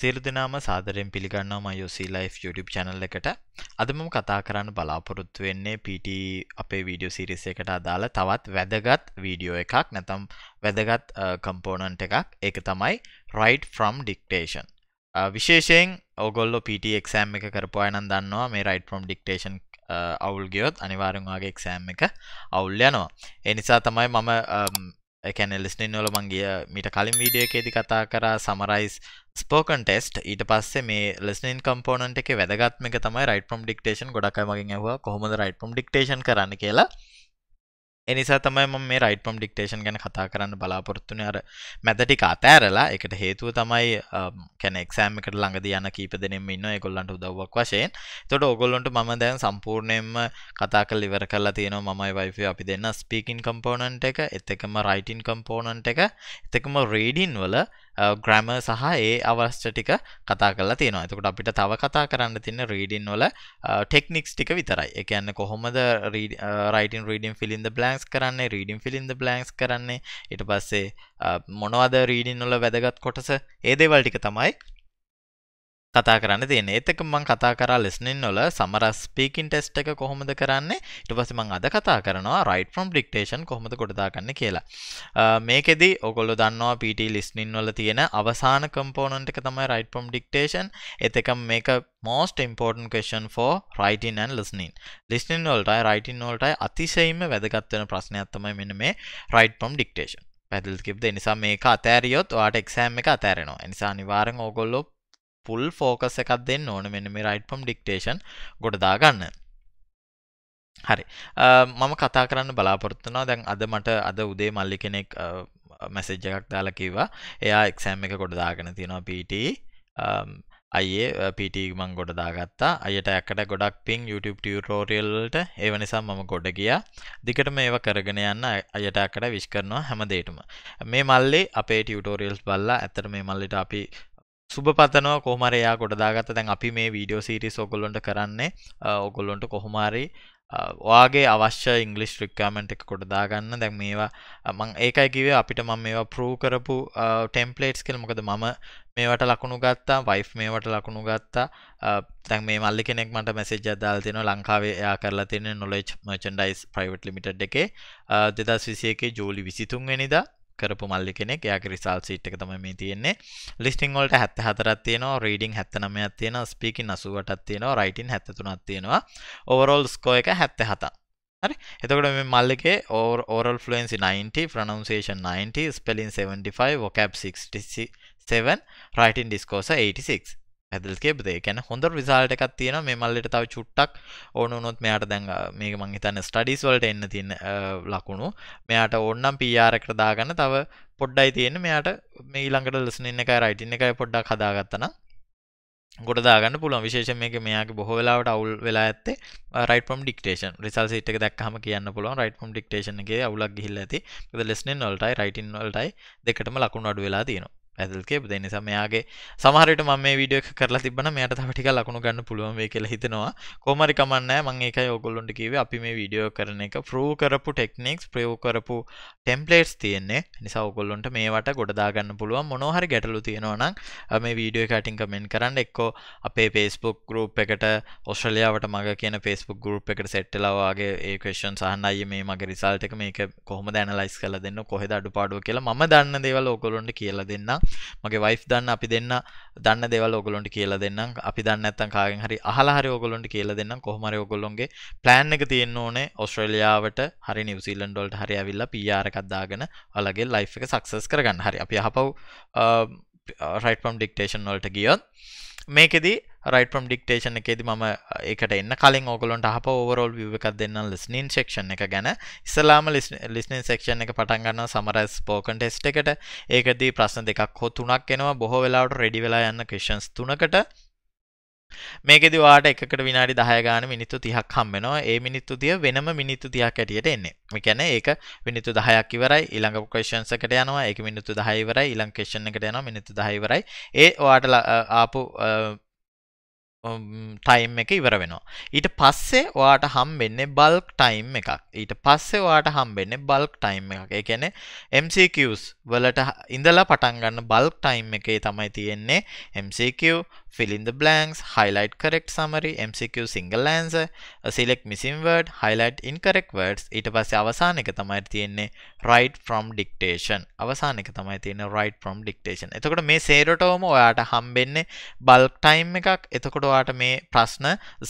සියලු දෙනාම සාදරයෙන් පිළිගන්නවා මයෝසී ලයිෆ් YouTube channel එකට. අද මම කතා කරන්න බලාපොරොත්තු වෙන්නේ PT අපේ වීඩියෝ series එකට අදාළ තවත් වැදගත් වීඩියෝ එකක් නැත්නම් වැදගත් component එකක්. ඒක තමයි write from dictation. විශේෂයෙන් ඔයගොල්ලෝ PT exam එක කරපුවා නම් දන්නවා මේ write from dictation අවුල් ගියොත් අනිවාර්යෙන් ඔයාගේ exam එක අවුල් යනවා. ඒ නිසා තමයි මම එකැන ලිස්නින් වල මංගිය මිට කලින් වීඩියකේදි කතා කරා සමරයිස් ස්පෝකන් ටෙස්ට් ඊට පස්සේ මේ ලෙස්නින් කම්පෝනට එක වැදගත්මක තමයි රයිට පම් ඩික්ටේෂන් ගොඩක් මගින් ඇහවා කොහොමද රයිට පම් ඩික්ටේෂන් කරන්න කියලා එනිසා තමයි ම මේ රයිට පම් ඩික්ටේෂන් ගැන කතා කරන්න බලාපොරත්තුන අර මැතටික අතෑරලා එකට හේතුව තමයි um, කැනෙක්සෑමිකට ළඟද යන කීප දෙනෙම ඉන්න ගොල්ලන්ට උදවක් වශයෙන් තොට ඔගොල්ලොන්ට ම දැන් සම්පූර්ණයෙන්ම කතාක ලිවර කරලා තියෙන මයි වයිෆ අපි දෙන්න ස්පීකින් කම්පෝනන්ට එක එතකම රයිටින් කම්පෝනන්ට එක එතකම රේඩින් වල ග්‍රෑම සහ ඒ අවශ්‍ය ටික කතා කරලා තියෙනවා. එතකොට අපිට තව කතා කරන්න තියෙන රීඩින් වල ටෙක්නික්ස් ටික විතරයි. ඒ කියන්නේ කොහොමද writing reading fill in the blanks කරන්නේ, reading fill in the blanks කරන්නේ. ඊට පස්සේ මොනවද රීඩින් වල වැදගත් කොටස? ඒ දේවල් ටික තමයි කතා කරන්න තියෙන ඒතක මං කතා කරා ලෙස්නින් නොල සමර ස්පීකින් ටෙස්ට් එක කොහොමද කරන්නේ ඉට පස මං අද කතා කරනවා රයිට ෆ්‍රම් ඩික්ටේෂන් කොහොමද කොටදාගන්න කියලා මේකෙදි ඔගොලො දන්නවා පිට ලිස්නින් වල තියෙන අවසාන කම්පෝනන්ට එක තමයි රයිට ෆම් ඩික්ටේෂන් එතක මේක most important question for writing and listening listening වලටයි writing වලටයි අතිශයින්ම වැදගත් වෙන ප්‍රශ්නයක් තමයි මෙන්න මේ right from dictation පැදල් කිප්ද නිසා මේක අතෑරියොත් ඔයාට එක්සෑම් එක අතෑරෙනවා නිසා නිවාරෙන් ඕගොල්ලෝ පුල් ෆෝකස් එකක් දෙන්න ඕන මෙන්න මේ රයිට් පම් ඩික්ටේෂන් ගොඩදා ගන්න හරි මම කතා කරන්න බලාපොරත්තුනා දැන් අද මට අද උදේ මල්ලි කෙනෙක් මැසෙජ් එකක් දාලා කිව්වා එයා එක්සෑම් එක ගොඩදාගෙන තියෙනවා පීට අයේ පිටීමං ගොඩ දාගත්තා අයට ඇකට ගොඩක් පින් YouTube ටියටෝරියල්ට ඒව නිසා මම ගොඩ ගිය දිකට මේව කරගෙන යන්න අයට ඇකට විශ් කරනවා හැමදේටම මේ මල්ලේ අපේ ටියටෝරියල්ස් බල්ලා ඇතර මේ මල්ලිට අපි සුභපතනව කොහමරයා ගොඩදාගත දැන් අපි මේ වීඩියෝ සිරි සොගොල්ලොන්ට කරන්නේ ඔගොල්ලොන්ට කොහොමාරි වාගේ අවශ්‍ය ඉංගලිස් රික්කාමෙන්ට් එක කොඩදාගන්න දැන් මේවා මං ඒකයි කිවේ අපිට මම මේවා ප්‍රූ කරපු ටෙම්පලේට්ස් කෙල් මොකද මම මේවට ලකුණු ගත්තා වයිෆ් මේවට ලකුණු ගත්තා තැන් මේ මල්ලි කෙනෙක් මට මැසෙජ් අදාල් තින ලංකාවේ එයා කරලා තියෙන නොලෙජ් මර්චන්ඩයිස් ප්‍රයිවට් ලිමිට එකේ දෙදස් විසියකේ ජූලි විසිතුන්වෙනිදා කරපු මල්ලි කෙනෙක් යාක රිසල් සිට් එක තම මේ තියෙන්නේ ලිස්ටිං වලට හැත්ත හතරත් තියෙනවා රීඩිං හැත්තනමයක් තියෙන ස්පීකින් අසුවටත් තියෙනවා රයිටින් හැත්තතුනත් තියෙනවා ඕවරෝල් ස්කෝ එක හැත්ත හතා හරි එතකොට මේ මල්ලිකේ or oral fluency 90 pronunciation 90 spelling 75 vocab 67 writing discourse 86 ඇදල්කේබදේ ගැන හොඳ විසාල්ට එකක් තියෙන මේ මල්ලට තව චුට්ටක් ඕන නොත් මෙයාට දැන් මේක මංහිතන්න ස්ටඩිස් වලට එන්න තින් ලකුණු මෙයාට ඕන්නම් පියාරකට දාගන්න තව පොඩ්ඩයි තියෙන මෙයාට මේ ළඟට ලස්න එක රයිටින් එකයි පොඩ්ඩක් හදාගත්තන ගොඩදාගන්න පුළුව විශේෂ මේක මෙයාගේ බොහෝ වෙලාවට අවුල් වෙලා ඇත්තේ රයිටම් ඩික්ටේෂන් රිසල් සිට දක්හම කියන්න පුළුවන් රයිටම් ඩික්ටේෂන්ගේ අවුලක් ගහිල්ල ඇති ලෙස්නෙන් වලටයි රයිටන් වලටයි දෙකටම ලකුණු අඩු වෙලා තියෙනවා ඇදල්ගේ බද නිසා මෙයාගේ සමහරට ම මේ විඩිය කරලා තිබන මෙයට තටික ලකුණු ගන්න පුළුවන් වේ කියලා හිතෙනවා කෝමරි කමන්න මං ඒක යෝගොල්ලොන්ට කිව අපි මේ විඩියෝ කරන එක ෆ්‍රෝ කරපු ටෙක්නික්ස් ප්‍රයෝ කරපු ටෙම්පලේට්ස් තියෙන්නේ නිසා ඔගොල්ලොන්ට මේවට ගොඩදාගන්න පුළුවන් මොනොහරි ගැටලු තියෙනවනම් මේ වීඩියෝ කටින් කමෙන්ට් කරන්න එක්කෝ අපේ පේස්බුක් ගරුප් එකට ඔස්ට්‍රලියාවට මග කියන පේස්බුක් ගරුප් එකට සෙට්ටලවාගේ ඒකේෂන් සහන්න අය මේ මගේ රිසල්ට එක මේක කොහොම දැනලයිස් කල දෙන්න කොහෙද අඩු පාඩුව කියලා ම දන්න දේවල් ඔකොලොන්ට කියල දෙන්න මගේ වයිෆ් දන්න අපි දෙන්න දන්න දෙවල් ඔගොලොන්ට කියල දෙන්න අපි දන්න ඇත්තන් කාගෙන් හරි අහලාහරි ඔගොලොන්ට කියල දෙන්න කොහමර ඔගොල්ලොන්ගේ ප්ලෑන් එක තියෙන් ඕනේ ඔස්ට්‍රලියාවට හරි නිවසිල්ලන් ඩොල්ට හරි ඇවිල්ල පියාරකක්දාගෙන අලගේ ලයි් එක සක්සස් කරගන්න හරි අපි හපව් රයිට් පම් ඩික්ටේෂන් නොලට ගියොත් මේකෙදී රයිටම් ඩික්ටේෂන එකෙද ම එකට එන්න කලින් ඔගොලොන්ට අහ ඕවරෝල් විවකක් දෙන්න ලිස්නින් සෙක්ෂණ එක ගැන ඉස්සලාම ලිස්නින් සෙක්ෂණ එක පටන්ගන්න සමරස් පෝකන් ටෙස්ට එකට ඒකදී ප්‍රශ්න දෙකක් හො තුනක් එනවා බොහෝ වෙලාට රෙඩි වෙලා යන්න ක්‍රෂන්ස් තුනකට මේකෙදි වාට එකට විනාඩි 10 ගාන මිනිත්තු 30ක් හම්බෙනවා. ඒ මිනිත්තු 30 වෙනම මිනිත්තු 30ක් ඇටියට එන්නේ. මේ කියන්නේ ඒක මිනිත්තු 10ක් ඉවරයි ඊළඟ ක්වෙස්චන්ස් එකට යනවා. ඒක මිනිත්තු 10 ඉවරයි ඊළඟ ක්වෙස්චන් එකට යනවා. මිනිත්තු 10 ඉවරයි. ඒ වාට ආපු ටයිම් එක ඉවර වෙනවා. ඊට පස්සේ ඔයාට හම්බෙන්නේ බල්ක් ටයිම් එකක්. ඊට පස්සේ ඔයාට හම්බෙන්නේ බල්ක් ටයිම් එකක්. ඒ කියන්නේ MCQs වලට ඉඳලා පටන් ගන්න බල්ක් ටයිම් එකේ තමයි තියෙන්නේ MCQ fill in the blanks, highlight correct summary, MCQ single answer, select missing word, highlight incorrect words. ඊට පස්සේ අවසාන එක තමයි තියෙන්නේ write from dictation. අවසාන එක තමයි තියෙන්නේ write from dictation. එතකොට මේ සේරටම ඔයාට හම්බෙන්නේ bulk time එකක්. එතකොට ඔයාට මේ ප්‍රශ්න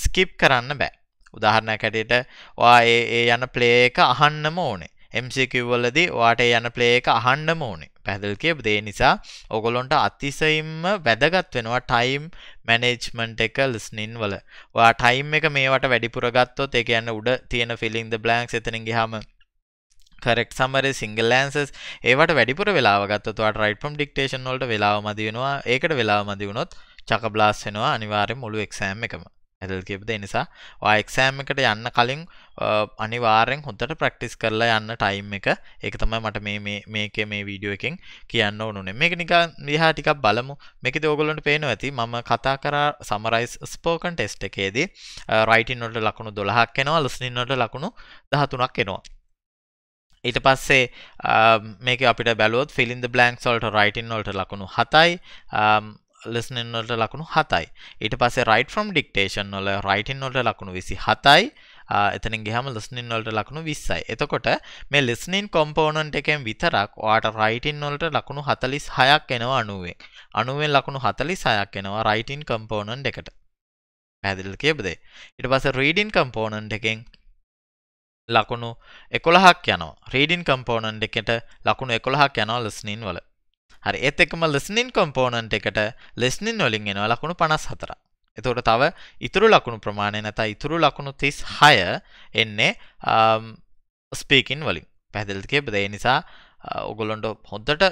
skip කරන්න බෑ. උදාහරණයක් හැටියට ඔයා ඒ ඒ යන play එක අහන්නම ඕනේ. MCQ වලදී ඔයාට යන play එක අහන්නම ඕනේ. පැදල් කියපු දේ නිසා ඔගොලොන්ට අතිසයිම්ම වැදගත් වෙනවා ටයිම් මැනේජ්මන්ට් එක ලිස්නින් වල වා ටයිම් එක මේවට වැඩිපුරගත්තොත් එක යන්න උඩ තියෙන ෆිලිින්ද බ්ලන්ක් එතනින් ගහම කරෙක් සමර සිංගලෑන්සස් ඒවට වැඩිපුර වෙලාගත්තුවට රයිට පම් ඩික්ටේෂන් නොට වෙලාව මදිවෙනවා ඒකට වෙලා මදිවුණොත් චක බ්ලාස් වෙනවා අනිවාරය මුළු එක්ෂෑම් එකම හැල් ගෙබ්ද නිසා එක්සෑම් එකට යන්න කලින් අනිවාරෙන් හොඳට ප්‍රක්ටිස් කරලා යන්න ටයිම් එක එක තමයි මට මේක මේ වීඩියෝ එකෙන් කියන්න ඕනුනේ මේක නික විහා ටිකක් බලමු මේක දෝගොලන්ට පේන ඇති මම කතා කර සමරයිස් ස්පෝකන් ටෙස්ට එකේදී රයිටින්නොට ලකුණු දොළහක් එනවා ලස්නින්නොට ලකුණු දහතුනක් එනවා ඊට පස්සේ මේක අපිට බැලුවත් ෆිලින්ද බ්ලන්ක් සොල්ට රයිටින් නොල්ට ලකුණු හතයි ලෙස්නෙන් වලට ලකුණු හතයි ඊට පස්සේ රයිට් ෆ්‍රම් ඩික්ටේෂන් වල රයිටින් වලට ලකුණු විසි හතයි එතන ගහම ලස්නින් වලට ලකුණු විස්සයි එතකොට මේ ලෙස්නින් කොම්පෝනන්ට එකෙන් විතරක් වාට රයිටින් වලට ලකුණු හතලිස් හයක් එනවා අනුවේ අනුවෙන් ලකුණු හතලි සයක් එනවා රයිටින් කම්පෝනන්් එකට පැදිල් කියබදේ ඉට පස රීඩින් කම්පෝනන්් එකෙන් ලකුණු එකොළහක් යනවා රීඩින් කම්පෝනන්් එකට ලකුණු එකොළහක් යනවා ලස්නින් වල හරි ඒත් එකම ලෙස්නින් කොම්පෝනන්ට එකට ලෙස්නින් නොලින් එනවා ලකුණු පනස් හතර එතකොට තව ඉතුරු ලකුණු ප්‍රමාණය නැත ඉතුරු ලකුණු තිස් හය එන්නේ ස්පීකින් um, වලින් පැදිල්තිකේ බදේ නිසා uh, ඔගොලොන්ඩ හොද්දට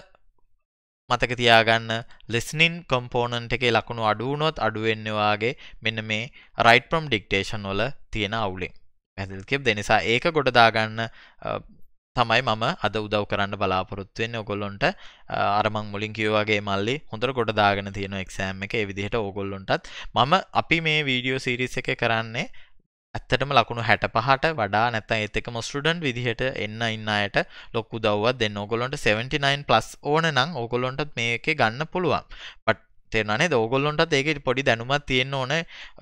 මතක තියාගන්න ලෙස්නින් කොම්පෝනන්ට එකේ ලකුණු අඩුවනොත් අඩුවෙන්නවාගේ මෙන්න මේ රයිට් ප්‍රම් ඩික්ටේෂන් වල තියෙන අවුලේ පැදිල්කෙබ් දෙනිසා ඒක ගොඩදාගන්න uh, තමයි මම අද උදව් කරන්න බලාපොරොත්තුවෙන් ඔගොල්ලොන්ට අරමං මුලින් කිවවාගේ මල්ලි හොඳර ගොඩදාගෙන තියෙන එක්ෂෑම් එක විදිහට ඔගොල්ලොන්ටත් මම අපි මේ වීඩියෝ සිරිස් එක කරන්නේ ඇත්තටම ලකුණු හැට පහට වඩා නැත එතක මොස්ටඩන්් විදිහට එන්න ඉන්නයට ලොක්කු දව්ව දෙන්න ඕගොලොන්ට 79 ප්ලස් ඕන නං ඕගොලොන්ට මේක ගන්න පුළුවන් පට තෙරනේ දෝගොල්ලොන්ට ඒකට පොඩි දැනුමත් තියෙන්න්න ඕන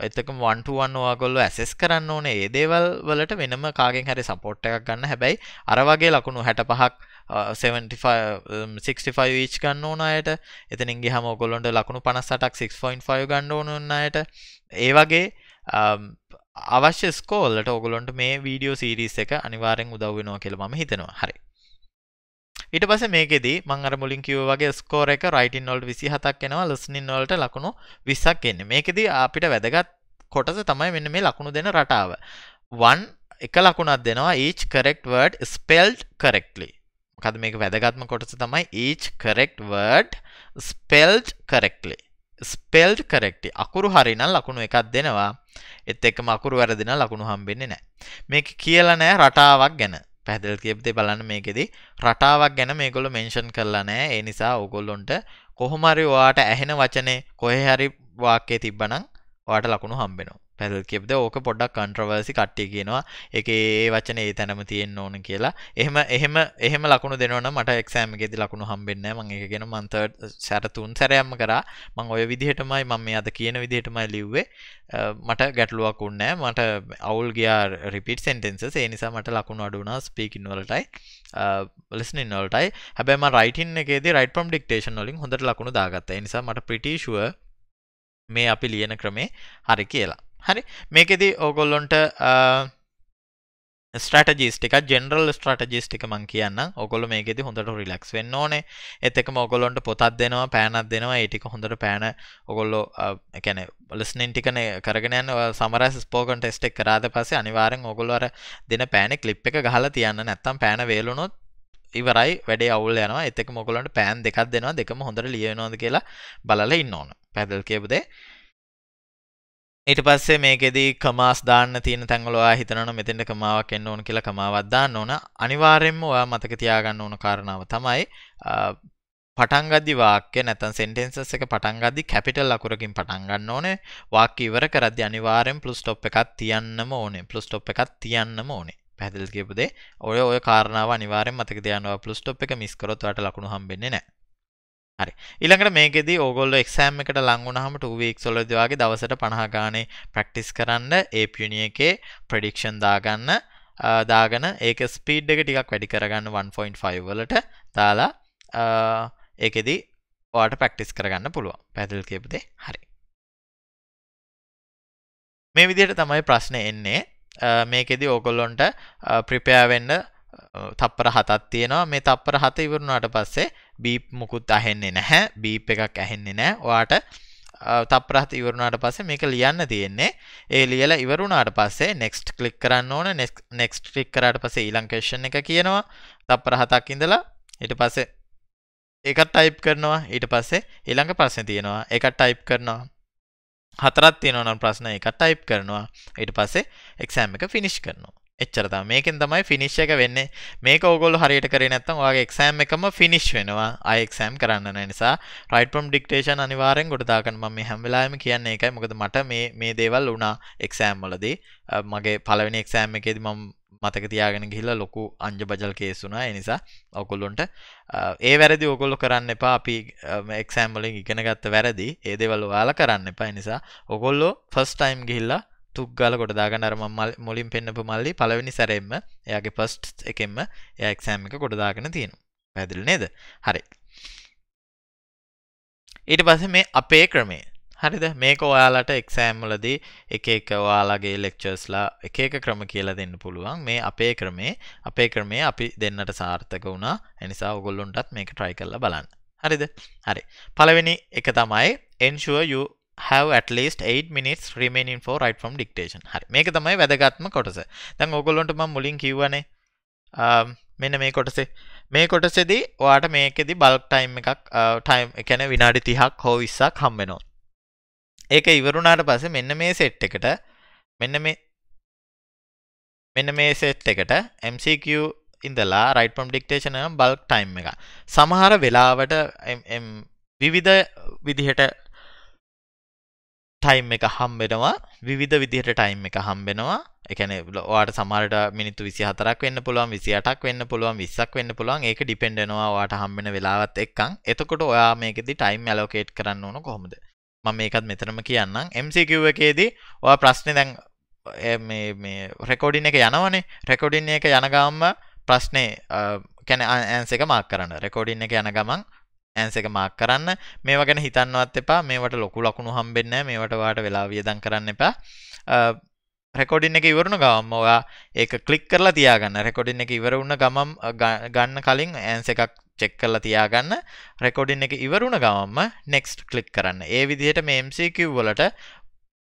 එතක වන්ටුවන්නවාගොල්ල ඇසෙස් කරන්න ඕන ඒදේවල් වලට වෙනම කාගෙන් හැරි සපෝට් එකක් ගන්න හැබැයි අරවගේ ලකුණු හැට පහක් 65 ීච් ගන්න ඕනයට එතනින්ගේ හම ගොලොන්ට ලකුණු පනස්සටක් 6.5 ගන්න ඕනන්නයට ඒ වගේ අවශ්‍ය ස්කෝල්ලට ඔගොලොන්ට මේ වීඩියෝ සීරිස් එක අනිවාරෙන් උදව්වෙනවා කියල ම හිතෙනවා හරි ඉට පස මේකෙද මංර මුලින් කිවගේ ස්කෝර එක රයිටන් නොල්ට විසි හතක් එෙනවා ලස්නින් නොලට ලකුණු විසක් එන්න මේකෙද අපිට වැදගත් කොටස තමයි මෙන්න මේ ලකුණු දෙන රටාව වන් එක ලකුණක් දෙනවා ඒච් කරෙක්් වඩ් ස්පෙල්ට් කරෙක්ලි කද මේක වැදගත්ම කොටස තමයි ඒච් කරෙක්් වඩ් ස්පෙල්ට් කරෙක්ලි ස්පෙල්ට් කරෙක්ටි අකුරු හරිනල් ලකුණු එකක් දෙනවා එත් එක මකුරු වැරදින ලකුණු හම්බෙන්නේ නෑ මේක කියල නෑ රටාවක් ගැන පැදල් කියපතේ බලන්න මේකෙදි රටාවක් ගැන මේකොල මෙන්ෂන් කරලා නෑ ඒ නිසා ඔගොල්ලොන්ට කොහොමරි වාට ඇහෙන වචනේ කොහෙහරි වාක්‍යය තිබ්බනං වාට ලකුණු හම්බෙනවා පැල් කෙබ්ද ඕක පොඩක් කන්ට්‍රවර්සි කට්ටිය කියනවා එක ඒ වචන ඒ තැනම තියෙන් ඕන කියලා එහම එහම එහම ලකුණු දෙනවන මට එක්සෑම ගෙදි ලකුණු හම්බෙන්න ම එකගෙන මන්ත සැරතුන් සැරයම්ම කරා මං ඔය විදිහටමයි මම අද කියන විදිහටමයි ලිව්වේ මට ගැටලුවක් උන්නෑ මට අවුල් ගයා රිපිට සෙන්ටෙන්න්ස ඒ නිසා මට ලකුණු අඩුනා ස්පීකින් වලටයි ලෙස්නින් නොලටයි හැබැම රයිටන් එකේ රයිට පම් ඩික්ටේෂන් ොලින් හොඳට ලකුණු දාගත්ත නිසා මට ප්‍රිටිශුව මේ අපි ලියන ක්‍රමේ හරි කියලා හරි මේකෙදී ඕගොල්ලොන්ට ස්ටටජිස්ටික ජෙනරල් ස්ටටජිස්ටික මං කියන්න ඔගොල මේකෙද හොඳට රිලක්ස් වෙන්න ඕනේ එතක මොගොලොන්ට පොතත් දෙනවා පෑනත් දෙනවා ඒටික හොඳට පෑන ඔගොල්ලෝ එකැන ලස්නෙන්ටිකන කරගෙනයන් සමරස් ස්පෝකන් ටෙස්ටෙක් කරාද පසේ අනිවාරෙන් ඔගොල්වර දෙන පෑන කලිප් එක ගහල තියන්න නැත්තම් පෑන වේලුණොත් ඉවරයි වැඩේ අවුල් යනවා එතක මොකොලොන්ට පෑන් දෙකක් දෙනවා දෙකම හොඳට ලියනොද කියලා බලල ඉන්න ඕන පැදල් කියපුදේ ඊට පස්සේ මේකෙදී කමාස් දාන්න තියෙන තැන්වලවා හිතනවන මෙතෙන්ට කමාවක් එන්න ඕන කියලා කමාවක් දාන්න ඕන අනිවාර්යෙන්ම ඔයා මතක තියාගන්න ඕන කාරණාව තමයි පටන්ගදදි වාක්‍ය නැතන් සෙන්ටෙන්න්සස් එක පටන්ගදදි කැපිටල් අකුරකින් පටන්ගන්න ඕනේ වාක ඉවර කරදි අනිවාරෙන් පලස්ටොප් එකත් තියන්නම ඕනේ පලස්ටොප් එකත් තියන්නම ඕනේ පැදිල් කියපුදේ ඔය ඔය කාරණාව අනිවාරෙන් මතක දයනවා පලස්ටොප් එක මිස්කරොත්වට ලකුණු හම්බෙන්නේ නෑ හරි ඉළඟට මේකෙද ඕගොල්ල එක්සෑම් එකට ලංගුණහම ටුවීක් සොලදවාගේ දවසට පණහගානේ ප්‍රක්ටිස් කරන්න ඒ පියුණිය එකේ ප්‍රඩික්ෂන් දාගන්න දාගන ඒක ස්පීඩ් එක ටිකක් වැඩි කරගන්න 1.5 වලට තාලා ඒකෙදි ඕට පැක්ටිස් කරගන්න පුළුව පැදල් කියපදේ හරි මේ විදියට තමයි ප්‍රශ්න එන්නේ මේකෙදි ඕගොල්ලොන්ට ප්‍රිපයාවෙන්න තප්පර හතත් තියෙනවා මේ තප්පර හත ඉවරුණාට පස්සේ බීප් මුකුත් අහෙන්නේ නැහැ බීප් එකක් ඇහෙන්නේ නෑ ඔයාට තප්‍රහත ඉවරුණාට පස්සේ මේක ලියන්න තියෙන්නේ ඒ ලියලා ඉවරුණාට පස්සේ නෙක්ස්ට් ක්ලික් කරන්න ඕන නෙක්ස්ට් ක්ලික් කරාට පස්සේ ඊළඟ ක්වෙස්චන් එක කියනවා තප්පර හතක් ඉඳලා ඊට පස්සේ එකක් ටයිප් කරනවා ඊට පස්සේ ඊළඟ ප්‍රශ්නේ තියෙනවා එකක් ටයිප් කරනවා හතරක් තියෙනවා නම් ප්‍රශ්න එකක් ටයිප් කරනවා ඊට පස්සේ එක්සෑම් එක ෆිනිෂ් කරනවා එච්චරතා මේකෙන් තමයි ෆිනිශ් එක වෙන්නේ මේක ඕගොල්ලෝ හරියට කරේ නැත්නම් ඔයාගේ එක්සෑම් එකම ෆිනිෂ් වෙනවා ආයෙ එක්සෑම් කරන්න නැහැ නිසා රයිට් ප්‍රොම් ඩික්ටේෂන් අනිවාර්යෙන් ගොඩ දාගන්න මම මේ හැම වෙලාවෙම කියන්නේ ඒකයි මොකද මට මේ මේ දේවල් වුණා එක්සෑම් වලදී මගේ පළවෙනි එක්සෑම් එකේදී මම මතක තියාගෙන ගිහිල්ලා ලොකු අංජ බජල් කේස් වුණා ඒ නිසා ඔයගොල්ලොන්ට ඒ වැරදි ඔයගොල්ලෝ කරන්න එපා අපි එක්සෑම් වලින් ඉගෙන ගත්ත වැරදි ඒ දේවල් ඔයාලා කරන්න එපා ඒ නිසා ඔයගොල්ලෝ ෆස්ට් ටයිම් ගිහිල්ලා තුක්ගල ගොඩදාගන්න අරම මුලින් පෙන්න්නපු මල්ලි පලවෙනි සැරෙන්ම එයාගේ පස්ට් එකෙන්ම එයක්සෑම් එක ගොඩදාගෙන තියෙනු පැදිල් නේද හරි ඊට පස මේ අපේ ක්‍රමේ හරිද මේක ඔයාලට එක්සෑම්මලදී එක එක ඔයාලගේ ලෙක්චර්ස්ලා එක එක ක්‍රම කියලා දෙන්න පුළුවන් මේ අපේ ක්‍රමේ අපේ ක්‍රමේ අපි දෙන්නට සාර්ථක වුණා එනිසා ඔගොල්ලොන්ටත් මේක ට්‍රයි කරලා බලන්න හරිද හරි පළවෙනි එක තමයි ensure you have at least 8 minutes remaining for write from dictation හරි මේක තමයි වැදගත්ම කොටස දැන් ඕගොල්ලොන්ට මම මුලින් කිව්වනේ මෙන්න මේ කොටසේ මේ කොටසෙදී ඔයාට මේකෙදි බල්ක් ටයිම් එකක් ටයිම් එකන විනාඩි 30ක් හෝ 20ක් හම් වෙනවා ඒක ඉවරුණාට පස්සේ මෙන්න මේ සෙට් එකට මෙන්න මේ මෙන්න මේ සෙට් එකට MCQ ඉඳලා රයිට් පම් ඩික්ටේෂන බල්ක් ටයිම් එක සමහර වෙලාවට විවිධ විදිහට ටයිම් එක හම්බෙනවා විධ විදිහට ටයිම් එක හම්බෙනවා එකන වාට සමට මිනිතු විසිහතරක් වන්න පුළුවන් විසිටක් වන්න පුළුවන් විස්සක් වන්න පුළුවන් ඒක ඩිපෙන්ඩෙනවා වාට හම්බෙන වෙලාවත් එක්කං එතකොට ඔයා මේකෙදි ටයිම් ඇලෝකේට් කරන්න ඕන කොහොමද මම ඒකත් මෙතරම කියන්නම් MCකිව් එකේදී ඔය ප්‍රශ්න දැන් රෙකෝඩින් එක යනවනේ රෙකෝඩින් එක යනගම්ම ප්‍රශ්නය කැන ඇන්සක මාක් කරන්න රෙකෝඩින් එක යන ගමන් ඇන්සක මක් කරන්න මේ වගෙන හිතන්නවත් එපා මේට ලොකු ලකුණු හම්බෙන්න මේට වාට වෙලා වියදන් කරන්න එපා රෙකොඩින් එක ඉවරුණු ගවම් ඔයා ඒක කලික් කරලා තියාගන්න රෙකොඩින් එක ඉවර උන්න ගමම් ගන්න කලින් ඇන්ස එකක් චෙක් කරලා තියාගන්න රෙකොඩින් එක ඉවරුණ ගවම්ම නෙක්ස්ට් කලික් කරන්න ඒ විදිහට මේ MCQ වලට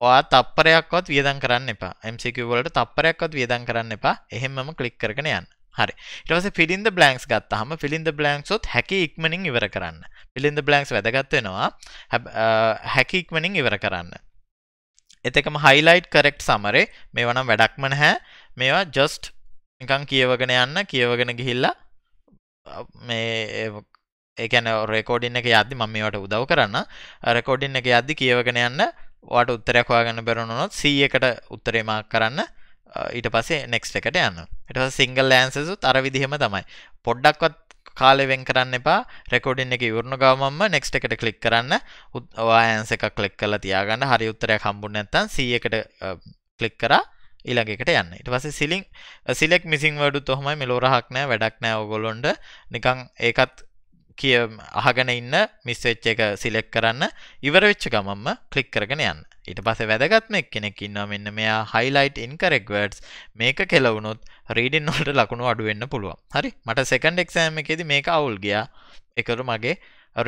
ඔයා තප්පරයක්වත් වියදන් කරන්න එපා MCQ වලට තප්පරයක්වත් වියදන් කරන්න එපා එහෙමම කලික් කරගෙන යන්න හරි ඉටවස පිළින්ද බ්ලන්ක්ස් ගත්තහම පිළින්ද බ්ලන්ක්සොත් හැකි ඉක්මනින් ඉවර කරන්න පිළින්ද බ්ලන්ක්ස් වැදගත්වෙනවා හැකි ඉක්මනින් ඉවර කරන්න එතකම හයිලයිට් කරෙක්් සමරේ මේ වනම් වැඩක්ම නැහැ මේවා ජස්ට් එකන් කියවගෙන යන්න කියවගෙන ගිහිල්ලා මේ ඒකන රෙකෝඩින් එක අදදි මමවට උදව් කරන්න රෙකෝඩින් එක අද්දි කියවගෙන යන්න වට උත්තරයක් හොයාගන්න බැරනොත් සීයකට උත්තරේමක් කරන්න ඊට පසේ නෙක්ස්ට එකට යන්න එට සිංගල් ලෑන්සසුත් අර විදිහෙම තමයි පොඩ්ඩක්වත් කාලෙවෙන් කරන්න එපා රෙකෝඩින් එක ඉවරුණු ගවමම නෙක්ස්ට එකට කලික් කරන්න උත්වායන්ස එක කලික් කල තියාගන්න හරි උත්තරය කම්බුන්න ඇත්තන් සියකට කලික් කරා ඉළඟකට යන්න ඉට පස සිලින් සිලෙක් මිසින් වඩු තොහමයි මෙලෝරහක් නෑ වැඩක් නෑ ඔගොලොන්ඩ නිකං ඒකත් කිය අහගෙන ඉන්න මිස්වෙච්ච එක සිලෙක් කරන්න ඉවරවෙච්ච ගමම්ම කලික් කරගෙන යන්න ඊට පස වැදගත්ම එක් කෙනෙක් ඉන්නවා මෙන්න මෙයා හයිලයිට් ඉන්කරෙක්වර්ඩස් මේක කෙලවුණොත් රීඩින් නොට ලකුණු අඩුවෙන්න්න පුළුවන් හරි මට සෙකන්ඩ් එක්ෂෑම එකෙද මේක අවුල් ගිය එකරු මගේ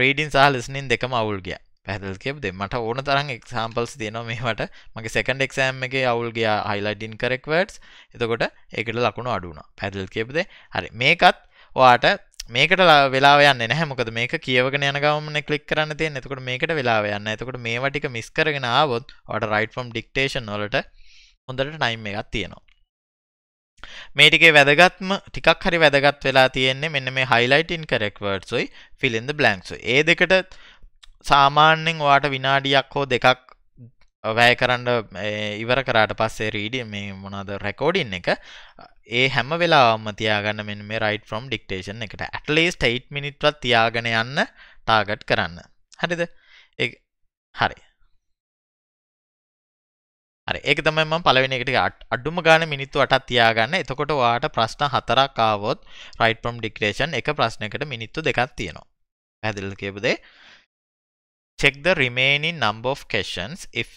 රීඩින් සාහලස්නින් දෙකම අවුල් ගිය පැදල් කෙබ්ද මට ඕන තරන් එක්සාම්පල්ස් තියනවා මේට මගේ සෙකන්ඩ් එක්ෂෑම් එක අවුල් ගිය හයිලයිඩින් කරෙක්වර්ඩස් එතකොට ඒකට ලකුණු අඩුුණ පැදල් කෙබ්ද හරි මේකත් වාට මේකට වෙලා යන්න නැහැ මොකද මේක කියවගෙන යන ගමන කලික් කරන්න තිය එතකොට මේකට වෙලා යන්න එතකොට මේ වටික මිස් කරගෙන ආවොත් ඔට රයිට් ෆම් ඩික්ටේෂන් නොලට හොඳට නයිම් එකක් තියෙනවා මේටිකේ වැදගත්ම ටිකක් හරි වැදගත් වෙලා තියෙන්නේ මෙන්න මේ හයිලයිටන් කරෙක්වර්ඩ්සුයි ෆිලින්ද බ්ලන්ක්සු ඒ දෙකට සාමාන්‍යෙන් වාට විනාඩියක් හෝ දෙකක් වැය කරන්න ඉවර කරාට පස්සේ රීඩිය මේ මොනාද රැකෝඩින් එක ඒ හැම වෙලාම තියාගන්න මෙ මේ රයිට ෆ්‍රම් ඩික්ටේෂන් එකට ඇටලේස් ටයිට් මිනිත්වත් තියාගෙන යන්න තාගට් කරන්න හරිද හරි ඒක තමම පලවෙනකට අඩුම ගාන මිනිත්තු අටත් තියාගන්න එතකොට වාට ප්‍රශ්න හතරක්කාවොත් රයිට ප්‍රම් ඩික්ටේෂන් එක ප්‍රශ්නකට මිනිත්තු දෙකක් තියෙනවා පැදිල් කියබදේ check the remaining number of questions if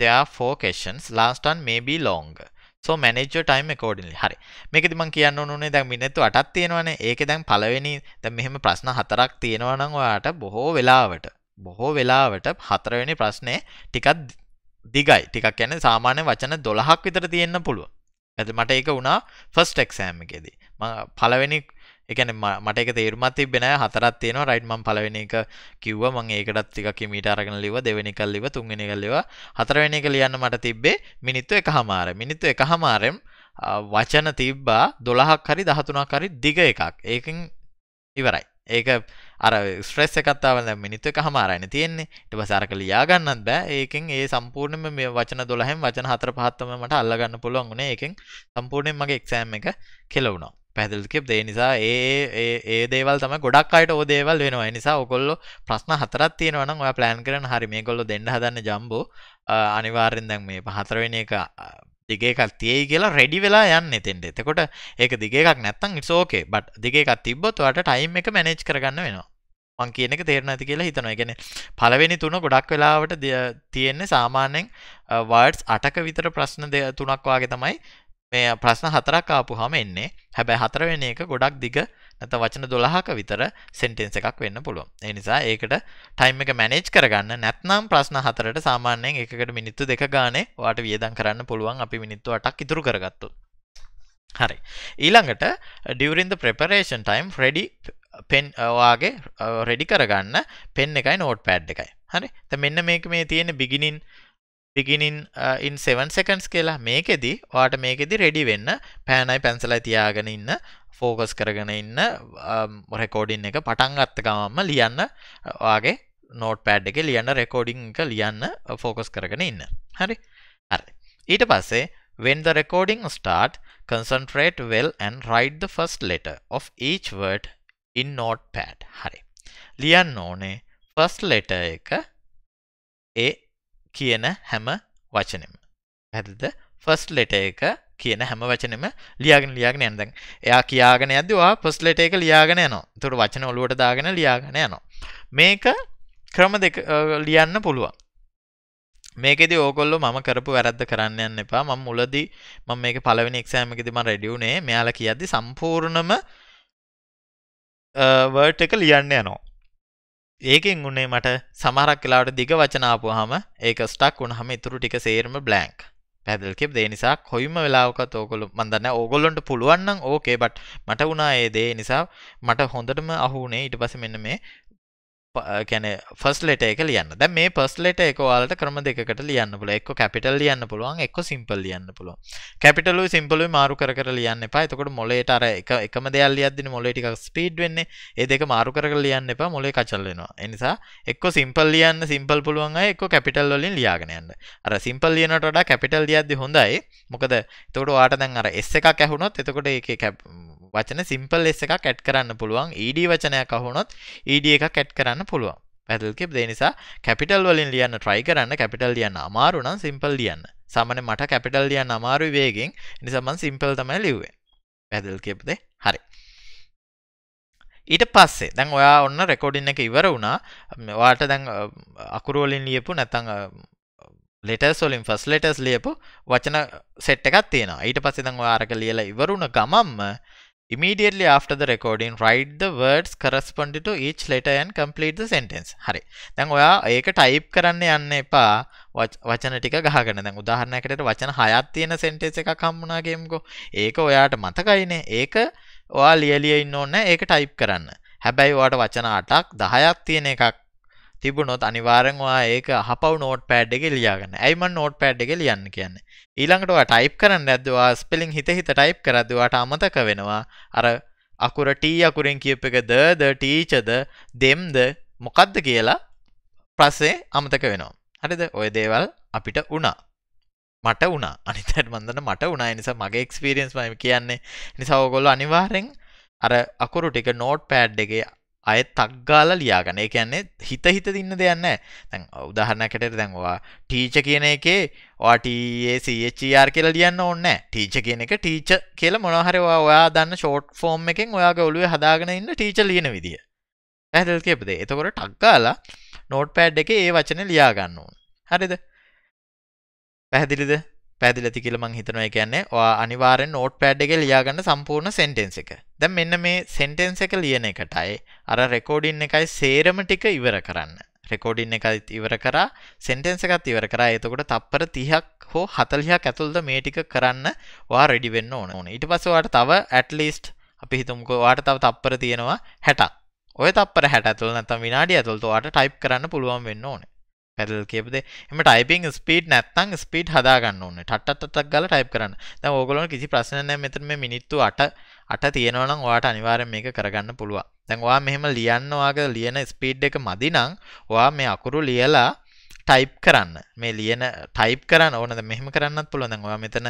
there are four questions last one may be longer so manage your time accordingly හරි මේකෙදි මම කියන්න ඕනේ දැන් මිනිත්තු 8ක් තියෙනවනේ ඒකේ දැන් පළවෙනි දැන් මෙහෙම ප්‍රශ්න හතරක් තියෙනවා නම් ඔයාට බොහෝ වෙලාවට බොහෝ වෙලාවට හතරවෙනි ප්‍රශ්නේ ටිකක් දිගයි ටිකක් කියන්නේ සාමාන්‍ය වචන 12ක් විතර තියෙන්න පුළුවන් එතකොට මට ඒක වුණා ෆස්ට් එක්සෑම් එකේදී මම පළවෙනි එකන මට එක තේරුමත් තිබෙන හතරත් තියෙන රයිට්මන් පලවෙෙන එක කිව්ව මං ඒකටත් තික මීටරගන ලිව දෙවැනි කල්ලිව තුන්ගෙන කල්ලිව හතරවෙෙන එක ලියන්න මට තිබ්බේ මිනිත්තු එක හමාර මිනිත්තු එක හමාරෙම් වචන තිබ්බා දොළහක් හරි දහතුනක් හරි දිග එකක් ඒකින් ඉවරයි ඒක අර ස්ට්‍රෙස් එකත්තාවල මිනිත්තු එක හමාරයින තියෙන්නේ ඉට පසාරක ලියාගන්නත් බෑ ඒකෙන් ඒ සම්පූර්ණම මේ වචන දොළහෙම වචන හතර පහත්තම මට අල්ලගන්න පුළුවන් වුණේ ඒකෙන් සම්පූර්ණයෙන් මගේ එක්සෑම් එක කෙලවුණා පැදිල්කිප් දේ නිසා ඒ ඒ දේවල් තම ගොඩක් අයට ඕදේවල් වෙනවා නිසා ඔකොල්ල ප්‍රශ්න හතරත් තියෙනවන ඔය ප්ලෑන් කරන හරි මේ කොල්ල දෙන්න හදන්න ජම්බෝ අනිවාර්යෙන් දැන් මේ පහතරවෙන එක දිගේකක් තියෙයි කියලා රෙඩි වෙලා යන්න එතෙන්ට එතකොට ඒක දිගේක් නැත්තන් ඉසෝකේ බට දිගේකක් තිබ්බොත්වට ටයිම් එක මැනෙච් කරගන්න වෙනවා මං කියන එක තේරණ ඇති කියලා හිතනවා ගැන පලවෙනි තුන ගොඩක් වෙලාවට තියෙන්නේ සාමාන්‍යෙන් වර්ඩස් අටක විතර ප්‍රශ්න දෙ තුනක් වගේ තමයි මේ ප්‍රශ්න හතරක් ආපුහම එන්නේ හැබැයි හතරවෙන එක ගොඩක් දිග නැත වචන දොළහක විතර සෙන්ටෙන්ස් එකක් වෙන්න පුළුවන් ඒ නිසා ඒකට ටයිම් එක මැනේජ් කරගන්න නැත්නම් ප්‍රශ්න හතරට සාමාන්‍යයෙන් එකකට මිනිත්තු දෙක ගානේ වාට වියදන් කරන්න පුළුවන් අපි මිනිත්තු අටක් ඉතුරු කරගත්තු හරි ඊළඟට ඩියවරින්ද ප්‍රපරේෂන් ටයිම් රෙඩි පෙන් වාගේ රෙඩි කරගන්න පෙන් එකයි නෝට් පැඩ් එකයි හරි මෙන්න මේක මේ තියෙන බිගිනින් beginning uh, in 7 seconds කියලා මේකෙදි ඔයාට මේකෙදි රෙඩි වෙන්න පෑනයි පැන්සලයි තියාගෙන ඉන්න ෆෝකස් කරගෙන ඉන්න රෙකෝඩින් um, එක පටන් ගත්ත ගමම්ම ලියන්න ඔයාගේ නෝට් පෑඩ් එක ලියන්න රෙකෝඩිං එක ලියන්න ෆෝකස් කරගෙන ඉන්න හරි හරි ඊට පස්සේ when the recording start concentrate well and write the first letter of each word in notepad හරි ලියන්න ඕනේ first letter එක A කියන හැම වචනෙම. හැදද ෆස්ට ලෙට එක කියන හැම වචනෙම ලියගෙන ලියගෙන යන්දැන් එයා කියාගෙන ඇදවා පස් ලෙට එක ලියාගෙන යනවා තුර වචන ඔලුවට දාගෙන ලියාගෙන යනවා. මේක ක්‍රම දෙක ලියන්න පුළුවන්. මේකෙද ඕකොල්ල ම කරපු වැරද කරන්න යන්න එපා ම මුලදී ම මේක පලවෙනි එක්ෂෑමකිතිම රෙඩියුනේ මෙයාල කියද්දි සම්පූර්ණම වර්ට එක ලියන්න යනවා ඒකෙන් උනේ මට සමහරක් කලාට දිග වචනාපු හම ඒක ස්ටක් උන හම ඉතුරු ටික සේරම බ්ලන්ක් පැදල්කෙබ් දේ නිසා කොයිම වෙලාවකත් ඕකොළු මඳන්න ඕගොල්ලොන්ට පුළුවන්න ඕකේ බට් මට වුණා ඒ දේ නිසා මට හොඳටම අහුනේ ඉට පස මෙන්න මේ කැනෙ ෆස් ලෙට එක ලියන්න දැ මේ පස් ලෙට එක වාලට ක්‍රම දෙකට ලියන්න පුල එක් කැපිටල් ලියන්න පුළුවන් එක් සිම්පල් ලියන්න පුළුව කැපිටලු සිම්පලු මාරු කර ලියන්න එපා එතකොට මොලේට අර එක එකම දෙයක් ලියද්දින මොලේටික ස්පීඩ් වෙන්නේ ඒ දෙක මාරු කර ලියන්න එපා මොලේ කචල් වෙනවා එනිසා එක්ක සිම්පල් ලියන්න සිම්පල් පුළුවන් අය එක්ක කැපිටල් වලින් ලියාගෙන යන්න අර සිම්පල් ලියනට වඩා කැපිටල් ලියද්දි හොඳයි මොකද එතකොට වාට දැන් අර එස් එකක් ඇහුනොත් එතකොට ඒකේ කැප් වචන සිම්පල් ලෙස එකක් ඇට් කරන්න පුළුවන් ඊඩ e වචනයක් අහුනොත් ඊඩ e එක කැට් කරන්න පුළුවන් පැදල්කෙප් දෙනිසා කැපිටල් වලින් ලියන්න ට්‍රයි කරන්න කැපිටල් ලියන්න අමාරුනම් සිම්පල් ලියන්න සමන මට කැපිටල් ලියන්න අමාරු වේගෙන් නිසමන් සිම්පල් තමයි ලිව්වේ පැදල්කෙප්ද හරි ඊට පස්සේ දැන් ඔයා ඔන්න රෙකෝඩින්න එක ඉවර වුණා වාට දැන් අකුරුවලින් ලියපු නැතං ලෙටස් ොලින් ෆස් ලෙටස් ලියපු වචන සෙට් එකත් තියෙන ඊට පසෙදං ආරක ලියලා ඉවරුණ ගමම්ම immediately after the recording write the words corresponding to each letter and complete the sentence හරි දැන් ඔයා ඒක ටයිප් කරන්න යන්න එපා වචන ටික ගහගෙන දැන් උදාහරණයකට වචන හයක් තියෙන sentence එකක් හම්බුණා කියමුකෝ ඒක ඔයාට මතකයිනේ ඒක ඔයා ලියලිය ඉන්න ඕනේ ඒක ටයිප් කරන්න හැබැයි ඔයාට වචන 8ක් 10ක් තියෙන එකක් තිබුණොත් අනිවාරෙන්වා ඒක හපව නෝට් පෑඩ් එක ලියාගන්න ඇයිම නෝට් පෑඩ් එක ලියන්න කියන්න ඊළඟටවා ටයිප් කරන්න ඇදවා ස්පෙලින් හිත හිත ටයිප් කරදවාට අමතක වෙනවා අර අකුර ටී අකුරෙන් කියප එක දද ටීචද දෙම්ද මොකක්ද කියලා ප්‍රස්සේ අමතක වෙනවා හරිද ඔය දේවල් අපිට වුණා මට වුණා අනිතට මන්දන මට වුණා නිසා මගේ එක්ස්පිරියන්ස් මම කියන්නේ නිසා ඔගොල්ල අනිවාරෙන් අර අකුරු ටික නෝට් පෑඩ් එකගේ අය තක්ගාල ලියාගන එකන්නේ හිත හිත දින්න දෙයන්න තැන් උදාහරණකට දැන්වා ටීච කියන එකේ ටේCHR e e කියල ලියන්න ඕන්න ටීච කියන එක ටීච කියල මොනහරවා ඔයා දන්න ෂෝට් ෆෝර්ම් එකෙන් ඔයා ගවලුව හදාගෙන ඉන්න ටීච ලියන විදිිය ඇදල්කෙපදේ එතකොට ටක්ගාලා නෝට් පෑඩ් එක ඒ වචන ලියාගන්න ඕන් හරිද පැහැදිලිද පැදිලති කියල මං හිතනවා කියන්නේ අනිවාරෙන් නෝට් පෑඩ් එක ලියාගන්න සම්පූර්ණ සෙන්ටෙන්ස එක දැ මෙන්න මේ සෙන්ටෙන්ස එක ලියන එකටයි අර රෙකෝඩින් එකයි සේරම ටික ඉවර කරන්න රෙකෝඩින් එකත් ඉවර කරා සෙන්ටෙන්ස එකත් ඉවර කරා එතකොට තප්පර තිහක් හෝ හතල්හයක් ඇතුල්ද මේ ටික කරන්න වා රෙඩිවෙන්න ඕන ඕන ඉට පසවාට තව ඇටලිස්ට් අපි හිතුම්කවාට තව තප්පර තියෙනවා හැටක් ඔය තපර හැටඇතුළ නැතම් විනාඩි ඇතුල්තුවාට ටයිප් කරන්න පුළුවන් වෙන්න ඕන පැරල් කියපදේ එම ටයිපිං ස්පීට් නැත්තං ස්පීට් හදාගන්න ඕන්න ටත්තක් ගල ටයිප් කරන්න ද ඕගොලොන් කිසි ප්‍රශ්නය මෙතර මේ මිනිත්තු අට අට තියෙනවන වාට අනිවාර මේක කරගන්න පුළුව දැන්වා මෙහෙම ලියන්නවාගේ ලියන ස්පීඩ් එක මදිනං වා මේ අකුරු ලියලා ටයිප් කරන්න මේ ලියන ටයිප් කරන්න ඕනද මෙහම කරන්නත් පුළුවන් ඔයා මෙතන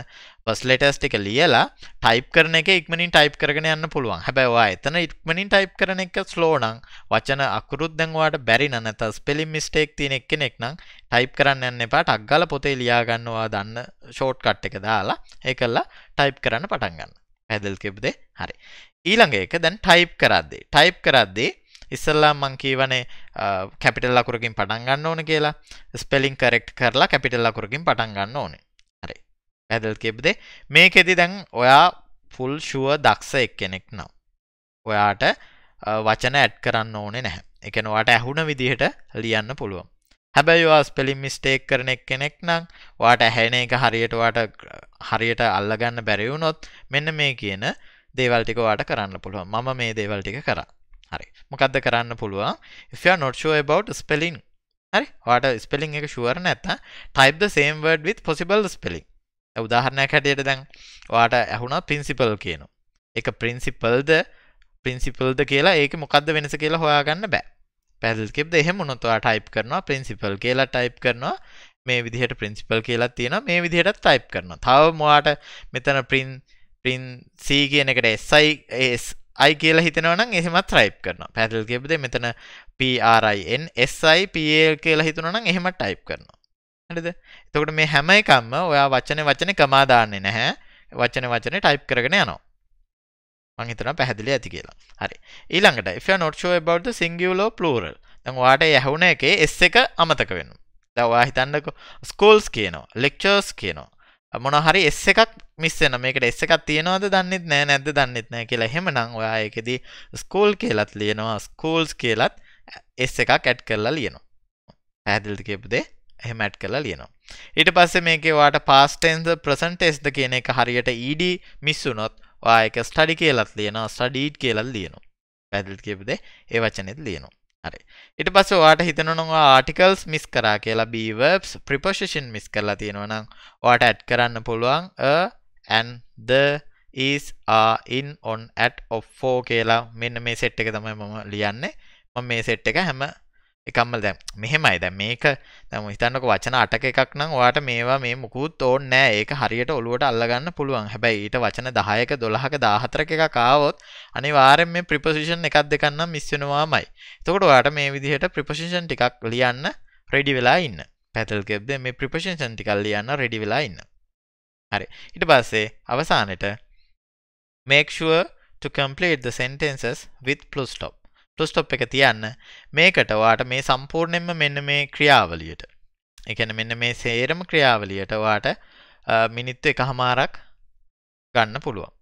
පස් ලෙටස් ටික ලියලා ටයිප් කරන එක ඉක්මනින් ටයිප් කරගෙන යන්න පුළුවන් හැබැවා එතන ඉක්මනින් ටයිප් කරන එක ස්ලෝනං වචන අකුරුත් දැන්වාට බැරි නැත ස්පෙලිම් මිස්ටේක් තින එක් කෙනෙක් නම් ටයිප් කරන්න යන්න එපාට අක්ගල පොතේ ලියාගන්නවා දන්න ෂෝට් කට් එක දාලා ඒකල්ලා ටයිප් කරන්න පටන්ගන්න පැදල් කෙබ්දේ හරි ඊළඟ එක දැන් ටයිප් කරද්දේ ටයිප් කරද්දේ ඉස්සල්ලා මං කීවනේ කැපිටල් ලකුරකින් පටන් ගන්න ඕන කියලා ස්පෙලිින් කරෙක්් කරලා කැපිටල් ලකුරකින් පටන් ගන්න ඕනේ හරි ඇදල් කියෙබ්දේ මේකෙදි දැන් ඔයා ෆුල් ෂුව දක්ෂ එක් කෙනෙක් නම් ඔයාට වචන ඇඩ් කරන්න ඕනේ නැහැ එකනවාට ඇහුණ විදිහට ලියන්න පුළුවන් හැබැයි වාස් පෙලින් මිස්ටේක් කරන එක් කෙනෙක් නම් වාට ඇහැන එක හරියටවාට හරියට අල්ලගන්න බැරිවුණොත් මෙන්න මේ කියන දේවල්ටික වාට කරන්න පුළුවන් මම මේ දේවල්ටික කරා හරි මොකක්ද කරන්න පුළුවන් if not sure about spelling හරි ඔයාට ස්පෙලිං එක ෂුවර් නැත්තම් type the same word with possible spelling උදාහරණයක් හැටියට දැන් ඔයාට ඇහුණා principle කියනවා ඒක principle ද principle ද කියලා ඒක මොකද්ද වෙනස කියලා හොයාගන්න බෑ parallel skip ද එහෙම වුණොත් ඔයා type කරනවා principle කියලා type කරනවා මේ විදිහට principle කියලා තියෙනවා මේ විදිහටත් type කරනවා තව මොයාට මෙතන print print c කියන එකට si අයි කියල හිතනවන එහෙමත් ්‍රයිප් කරන පැටල් ගෙබ්ද මෙතන පRIN SI පල් කියලා හිතුනන එහෙම ටයිප් කරනවා හරිද එතකොට මේ හැම එකම්ම ඔයා වචන වචන කමාදාන්නේ නැහැ වචන වචන ටයිප් කරගෙන යනවා මංහිතන පැහැදිලි ඇති කියලා හරි ඊළඟට if නොට්ෂෝ බව් සිංගියලෝ පලරල් වාට යැහුණ එකේ එස් එක අමතක වෙනු දවා හිතන්නක ස්කෝල්ස් කියනවා ලෙක්චර්ස් කියනවා මොන හරි එස් එකක් මිස්සන මේකට එස් එකක් තියෙනවද දන්නෙත් නෑ නැද්ද දන්නෙත් නෑ කියලා හෙමනං ඔයා එකෙදී ස්කෝල් කියලත් ලියනවා ස්කෝල්ස් කියලත් එස් එකක් ඇට් කරලා ලියනවා පැදිල්ට කියපුදේ එහෙම ඇට් කරලා ලියනවා ඊට පස්සේ මේකවාට පාස්ටෙන්ද ප්‍රසන්ටෙස්ද කියන එක හරියට ඊඩ මිස්සුනොත් වායක ස්ටඩි කියලත් ලියනවා ස්ටඩීට් කියලත් ලියනවා පැදිල් කියපුදේ ඒ වචනෙත් ලියනවා හරි ඉට පස වාට හිතනවා ආටිකල්ස් මිස් කරා කියලා බීවබ්ස් ප්‍රිපෝෂෂන් මිස් කරලා තියෙනවනම් වාට ඇඩ් කරන්න පුළුවන් ඇන්ද is in on at of 4 කියලා මෙන්න මේ සෙට් එක තමයි මම ලියන්නේ මම මේ සෙට් එක හැම එකම්ම දැ මෙහෙමයි දැ මේක දැම හිතන්නක වචන අටක එකක් නම් වාට මේවා මේ මුකුත් ඕන්න නෑ ඒක හරියට ඔලුවට අල්ලගන්න පුළුවන් හැබැයි ඊට වචන දහයක දොළහක දාහතර එක කාවොත් අනිවාරෙන් මේ ප්‍රිපසිෂන් එකක් දෙකන්න මිස්සෙනවාමයි තකොට වාට මේ විදිහට ප්‍රිපසිෂන් ටිකක් ලියන්න රෙඩි වෙලා ඉන්න පැතල්ගෙබ්ද මේ ප්‍රිපෂන් ටිකල් ලියන්න රෙඩි වෙලා ඉන්න හරි ඉට පස්සේ අවසානට මේක්ෂුව to complete the sentences with plus stop stop එක තියන්න මේකට වාට මේ සම්පූර්ණයෙන්ම මෙන්න මේ ක්‍රියාවලියට එකන මෙන්න මේ සේරම ක්‍රියාවලියට වාට මිනිත්තු එක හමාරක් ගන්න පුළුවන්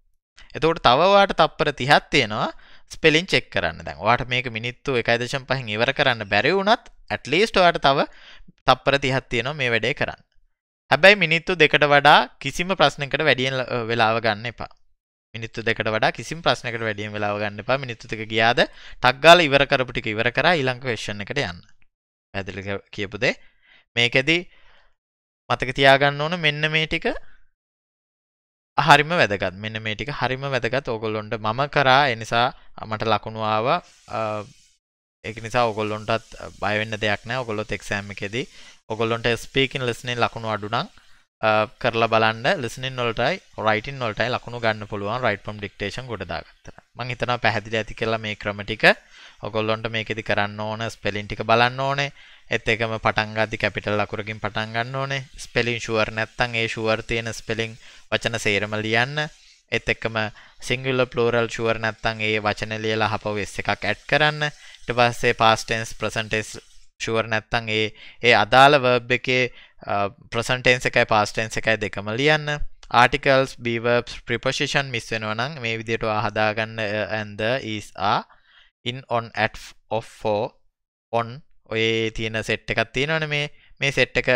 එතකොට තවවාට තප්පර තිහත් තියෙනවා ස්පෙලින් චෙක් කරන්න දැන් වාට මේක මිනිත්තු එකයිදශම් පහෙන් ඉවර කරන්න බැරි වුණත් ඇට්ලීස්ට වාට තව තප්පර තිහත් තියෙනවා මේ වැඩේ කරන්න හැබැයි මිනිත්තු දෙකට වඩා කිසිම ප්‍රශ්නකට වැඩියෙන් වෙලාව ගන්න එපා මිනිත්තු දෙකට වඩා කිසිම ප්‍රශ්නකට වැඩියෙන් වෙලාව ගන්න එපා මිනිත්තු දෙක ගියාද ටක් ගාලා ඉවර කරපු ටික ඉවර කරා ඊළඟ ක්වෙස්චන් එකට යන්න පැහැදිලි කියපු දේ මේකෙදි මතක තියාගන්න ඕන මෙන්න මේ ටික හරිම වැදගත් මෙන්න මේ ටික හරිම වැදගත් ඕගොල්ලොන්ට මම කරා එනිසා මට ලකුණු ආව ඒක නිසා ඔගොල්ලොන්ටත් බයවෙන්න දෙයක් නෑ ඔගොල්ලොත් එක්සෑම් එකෙදී ඔගොල්ලොන්ට ස්පීකින් ලෙස්නේ ලකුණු අඩුනම් Uh, කරලා බලන්න ලෙසනින් නොලටයි රයිටන් නොලටයි ලකුණු ගන්න පුළුවන් රයිට පම් ඩික්ටේෂන් ගොඩදාගත්තර මං හිතන පැහදිලි ඇති කියලා මේ ක්‍රමටික ඔගොල්ලොන්ට මේකෙදි කරන්න ඕන ස්පෙලින්ටික බලන්න ඕනේ එත් එකම පටන්ගදි කැපිටල් ලකුරකින් පටන් ගන්න ඕනේ ස්පෙලින් ශුවර් නැත්තන් ඒ ශුවර් තියෙන ස්පෙලිං වචන සේරම ලියන්න එත් එක්කම සිංගල පලෝරල් ශුවර් නැත්තන් ඒ වචන ලියලා හපව වෙස් එකක් ඇඩ් කරන්න ඉට පස්සේ පාස්ටෙන්ස් ප්‍රසන්ටෙස් ශුවර් නැත්තන් ඒ ඒ අදාළ වර්බ් එකේ ප්‍රසන්ටෙන්න්ස uh, එකයි පාස්ටෙන්න්ස එකයි දෙකම ලියන්න ආටිකල්ස් බීවර්ස් ප්‍රිපෂිෂන් මිස් වෙනවනම් මේ විදියට හදාගන්න ඇන්ද ඉස්ආ ඉන් ඔන් ඇට් ඔෝ ඔන් ඔය තියෙන සෙට් එකක් තියෙනවන මේ මේ සෙට් එක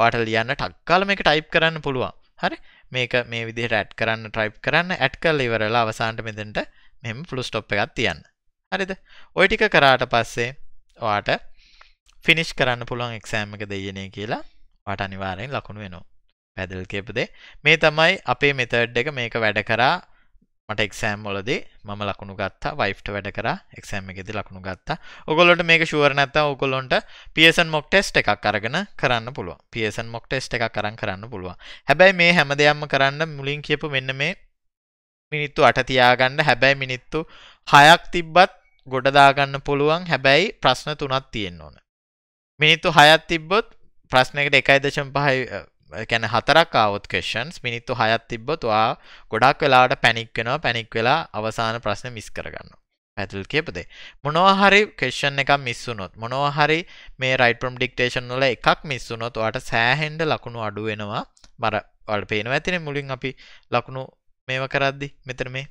වාට ලියන්න ටක්කාල මේක ටයිප් කරන්න පුළුවන් හරි මේක මේ විදිහට ඇට් කරන්න ට්‍රයිප් කරන්න ඇට් කල් ඉවරලා අවසාන්ට මෙතෙන්ට මෙම ෆලුස් ටොප් එකක් තියන්න හරිද ඔය ටික කරාට පස්සේ ඔයාට ෆිනිෂ් කරන්න පුළුවන් එක්සෑම් එක දෙයනේ කියලා වට අනිවාරෙන් ලකුණු වෙනවා පැදල් කියපදේ මේ තමයි අපේ මෙතඩ් එක මේක වැඩ කරා මට එක්සෑම් ොලද ම ලකුණු ගත්තා වයිෆ්ට වැඩ කර එක්සෑම් එකෙදි ලකුණු ගත්තා ඔගොලොට මේක ශුවර නැත්ත ඔකොලොන්ට පියසන් මොක් ටෙස්ට් එකක් අරගෙන කරන්න පුළුව පියසන් මොක් ටෙස්ට් එකක් කරන්න කරන්න පුළුව හැබැයි මේ හැම දෙයක්ම කරන්න මුලින් කියපු මෙන්න මේ මිනිත්තු අට තියාගන්න හැබැයි මිනිත්තු හයක් තිබ්බත් ගොඩදාගන්න පුළුවන් හැබැයි ප්‍රශ්න තුනත් තියෙන් ඕන මිනිත්තු හයත් තිබ්බොත් ප්‍රශ්නකට එකයි දශම් පහයි කැන හතරක් අවුත් කෂන්ස් මිනිත්තු හයත් තිබ්බ තුවා ගොඩක් වෙලාට පැනික්වෙනවා පැනික් වෙලා අවසාන ප්‍රශ්න මිස් කරගන්න පැතුල් කියපදේ මොනවහරි කේෂන් එක මිස්සුනොත් මොනවහරි මේ රයිට ප්‍රම් ඩික්ටේෂන් වල එකක් මිස්සුනොත් වාට සෑහෙන්ඩ ලකුණු අඩු වෙනවා මර වල පේනව ඇතින මුලින් අපි ලකුණු මේව කරද්දි මෙතර මේ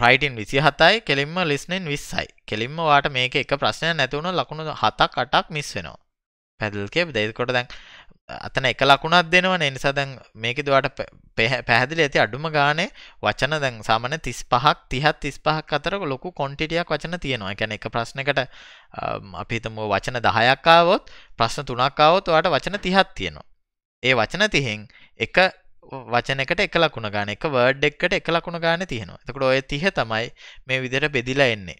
ප්‍රයිටන් විසි හතයි කෙලින්ම ලිස්නෙන් විස්සයි කෙලින්ම වාට මේක එක ප්‍රශ්නය නැතිවුණු ලකුණු හතක් අටක් මිස් වෙනවා පැදල්කේ දෙකොට දැන් අතන එක ලකුණක් දෙනවන නිසා දැන් මේක දවාට පැහැදිලි ඇති අඩුම ගානේ වචන දැන් සාමන තිස් පහක් තිහත් තිස් පහක් අතරක ලොකු කොන්ටිටියක් වචන තියෙනවා එකැන එක ප්‍රශ්නකට අපිතම වචන දහයක්කාවොත් ප්‍රශ්න තුනක්කාවොත් වාට වචන තිහත් තියෙනවා. ඒ වචන තිහෙන් එක වචනකට එක ලකුණ ගාන එක වර්ඩ් එක්කට එක ලකුණ ගාන තියෙනවා එතකට ඔය තිහ තමයි මේ විදිර බෙදිලා එන්නේ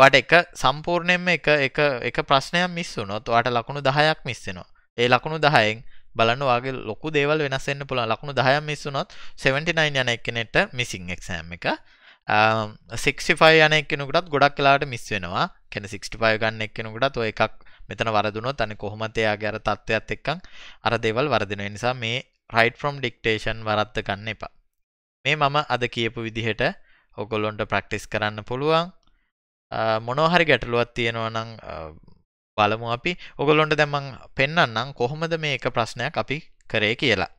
වාට එක සම්පූර්ණයෙන්ම එක එක එක ප්‍රශ්නයක් මිස්සුනොත් වාට ලකුණු දහයක් මිස්සෙනවා ඒ ලකුණු දහයෙන් බලන්න වගේ ලොකු දේවල් වෙනස්සෙන්න්න පුළ ලකුණු දහයම් මිස්සුනොත් 79 යන එකනෙට මිසිං එක්ෂෑම් එක 65 යන එකනකටත් ගොඩක් කලාට මිස් වෙනවා කෙන 65 ගන්න එක්කෙනකුටත් ඔය එකක් මෙතන වරදුනොත් අනි කොහොමතයා ගැර තත්ත්වයක් එක්කං අර දෙවල් වරදින නිසා මේ රයිට් ෆ්‍රම් ඩික්ටේෂන් වරත්ත ගන්න එපා මේ මම අද කියපු විදිහට ඔගොලොන්ට ප්‍රක්ටිස් කරන්න පුළුවන් මොනෝහරි ගැටලුවත් තියෙනවා නං බලමු අපි ඔගොලොන්ට දැමං පෙන්න්නම් කොහොමද මේ එක ප්‍රශ්නයක් අපි කරේ කියලා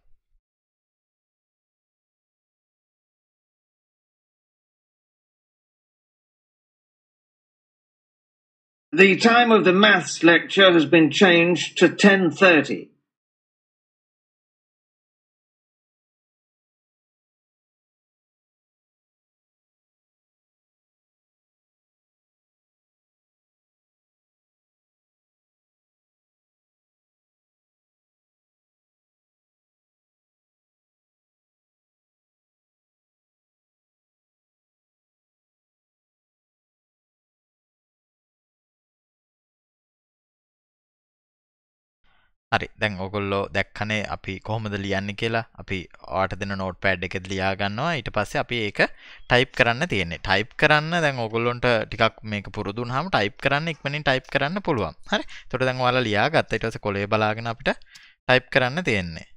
The time of the maths lecture has been changed to 10.30. හරි දැන් ඔගොල්ලෝ දැක්කනේ අපි කොහොමද ලියන්න කියලා අපි ආට දෙන නෝට් පෑඩ් එකෙද ලියාගන්නවා ඊට පස්සේ අපි ඒක ටයිප් කරන්න තියෙන්නේ ටයිප් කරන්න දැන් ඔගොල්ලොන්ට ටිකක් මේක පුරුදු වුණාම ටයිප් කරන්න ඉක්මනින් ටයිප් කරන්න පුළුවන් හරි එතකොට දැන් ඔයාලා ලියාගත්තා ඊට පස්සේ කොලේ බලාගෙන අපිට ටයිප් කරන්න තියෙන්නේ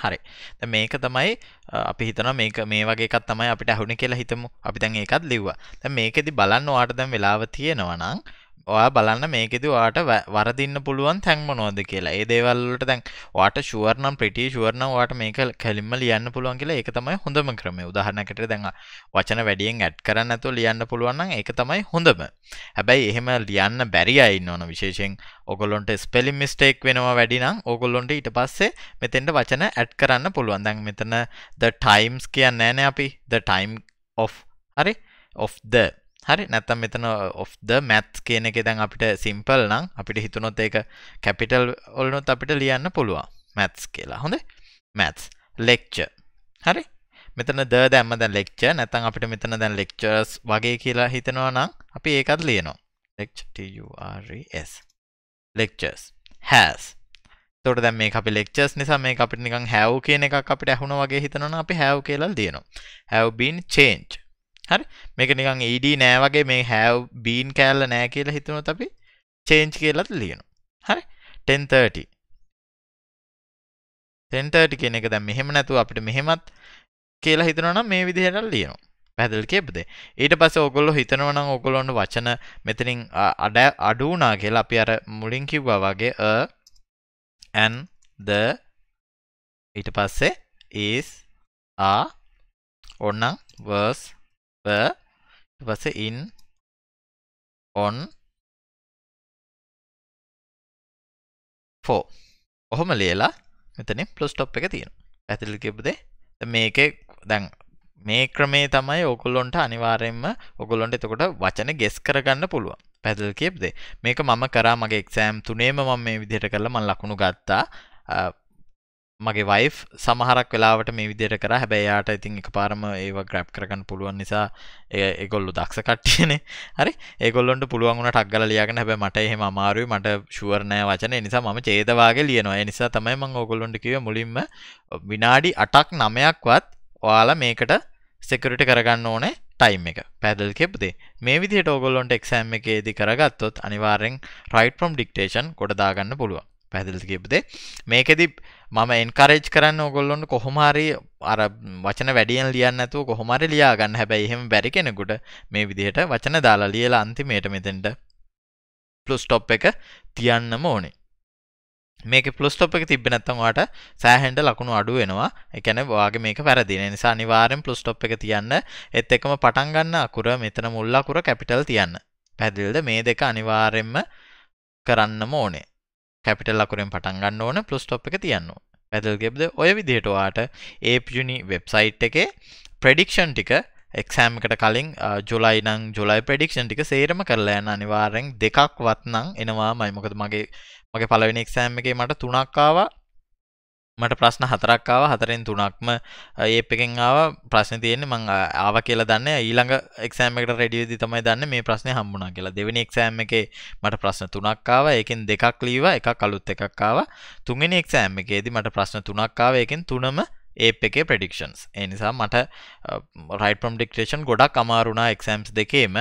හරි මේක තමයි අපි හිතන මේක මේ වගේකත් තමයි අපිට හුුණ කියලා හිතමු අපි තැන් ඒකත් ලිව්වා මේකෙදි බලන්න වාට දැම් වෙලාව තියෙනවනං ඔයා බලන්න මේකෙද වාට වරදින්න පුළුවන් තැන්මනෝද කියලා ඒ දේවල්ලට දැන් වාට ශුවරනම් ප්‍රටි ශුවරන වාට මේක කලින්ම ලියන්න පුළුවන් කියලා එක තමයි හොඳම ක්‍රම උදාහරණකට දැන් වචන වැඩියෙන් ඇඩ් කරන්න ඇතු ලියන්න පුළුවන් එක තමයි හොඳම හැබැයි එහෙම ලියන්න බැරි අයින්න ඕන විශේෂෙන් ඔගොලොන්ට ස්පෙලිම් මිස්ටේක් වෙනවා වැඩිනම් ඕගොල්ලොන්ට ඊට පස්සේ මෙතෙන්ට වචන ඇඩ් කරන්න පුළුවන් දැන් මෙතන ද ටයිම්ස් කියන්න නෑන අපි ද ටයිම් ඔ් හරි ඔ්ද හරි නැත්තම් මෙතන ඔ්ද මැත් කියන එක දැන් අපිට සිම්පල් නම් අපිට හිතුනොත් ඒක කැපිටල් ඔල්නොත් අපිට ලියන්න පුළුවන් මැත්ස් කියලා හොඳ මැත්ස් ලෙක්ච හරි මෙතන ද දැම්ම දැන් ලෙක්ච නැතන් අපිට මෙතන දැන් ලෙක්චර්ස් වගේ කියලා හිතෙනවා නම් අපි ඒකත් ලියනවා ලෙක්ස් ලෙක්චර්ස් හැස් තොට දැම මේ අපි ලෙක්චස් නිසා මේ අපිට නිකං හැව් කියන එක අපිට ඇහුණ වගේ හිතනවා අපි හැව් කියලා දියනවා හැව්බීන් චේන්ච් හරි මේක නිකං ඊඩ e නෑවගේ මේ හැව් බීන් කෑල්ල නෑ කියලා හිතනො අපි චේන්ච් කියලත් ලියනු හරි 1030 1030 කියන එක දැන් මෙහෙම නැතුව අපිට මෙහෙමත් කියලා හිතනවනම් මේ විදිහට ලියනවා පැදල් කියපද ඊට පස්සේ ඔගොල්ලෝ හිතනවනම් ඔගොල්ලොන්ට වචන මෙතනින් අඩ අඩු වුණා කියලා අපි අර මුලින් කිව්වා වගේ අ and the ඊට පස්සේ is are ඕනනම් was ඊට පස්සේ in on for ඔහොම ලියලා මෙතන ප්ලස් ටොප් එක තියෙනවා ඇතුළේ කියපු දේ මේකේ දැන් මේ ක්‍රමේ තමයි ඔගොල්ලොන්ට අනිවාර්යෙන්ම ඔගොල්ලොන්ට එතකොට වචන ගෙස් කරගන්න පුළුවන් පැදල් කියප්දේ මේක මම කරා මගේ එක්සෑම් තුනේම මම මේ විදිහට කරලා මම ලකුණු ගත්තා මගේ වයි් සමහරක් වෙලාවට මේ විදියට කර හැබැයියාට ඉතින් එක පාරම ඒව ග්‍රප් කරගන්න පුළුවන් නිසා ඒගොල්ලු දක්ෂ කට්ටියනේ හරි ඒගොල්ොන්ට පුළුවන්ගුණ ටක්ගල ලියගෙන හැබ මට එහෙම අමාරුයි මට ශුවරණය වචන නිසා ම චේදවාගේ ලියනවා නිසා තමයි මං ඕගොල්ලොන්ට කිව මුලින්ම විනාඩි අටක් නමයක්වත් ඔයාලා මේකට සෙකරට කරගන්න ඕනේ ටයිම් එක පැදල් කෙප්දේ මේ විදිට ඕගොල්ොන්ට එක්ෂෑම් එකේදි කරගත්තොත් අනිවාරෙන් රයිට් ප්‍රම් ඩික්ටේෂන් කොඩදාගන්න පුළුවන් පැදිලි කියපදේ මේකෙදි මම එන්කරේජ් කරන්න ඔගොල්ලොන්ට කොහොමහරි අර වචන වැඩියෙන් ලියන්න ඇතුව කොහොමරි ලියාගන්න හැබැයි එහෙම බැරි කෙනෙකුට මේ විදිහට වචන දාලා ලියලා අන්තිමයට මෙතෙන්ට පලස්ටොප් එක තියන්නම ඕනේ මේක පලස්ටොප් එක තිබෙනත්තවාට සෑහන්ඩ ලකුණු අඩු වෙනවා එකන වාගේ මේක වැරදින නිසා නිවාරෙන් පලස්ටොප් එක තියන්න එත් එකම පටන්ගන්න අකුර මෙතන මුල්ලකුර කැපිටල් තියන්න පැදිල්ද මේ දෙක අනිවාරෙන්ම කරන්නම ඕනේ කැපිටල් ලකුරෙන් පටන් ගන්න ඕන පලස්ටොප් එක තියන්න ඇදල් ගෙබ්ද ඔය විදිහටවාට ඒපජුනි වෙබ්සයිට් එකේ ප්‍රඩික්ෂන් ටික එක්සෑම්කට කලින් ජුලයි නං ජුලයි ප්‍රඩික්ෂන් ටික සේරම කරලා යන අනිවාරෙන් දෙකක් වත්නං එනවා මයිමොකද මගේ මගේ පලවෙනි එක්සෑම් එක මට තුනක්කාවා මට ප්‍රශ්න හතරක් ආව හතරෙන් තුනක්ම ඒ එකෙන් ආව ප්‍රශ්න තියෙන මං ආව කියලා දන්න ඊළඟ එක්සෑමකට රෙඩියදි තමයි දන්න මේ ප්‍රශ්නය හම්බුණා කියලා දෙවනි එක්සෑම් එකේ මට ප්‍රශ්න තුනක් ආව එකෙන් දෙකක් ලීව එක කලුත් එකක් ආව තුන්ගෙන එක්සෑම් එකේදී මට ප්‍රශ්න තුනක් ආව එකෙන් තුනම ඒ එකේ ප්‍රඩික්ෂන්ස් එනිසා මට රයිට ප්‍රම් ඩික්ටේෂන් ගොඩක් අමාරුණා එක්සෑම්ස් දෙකේම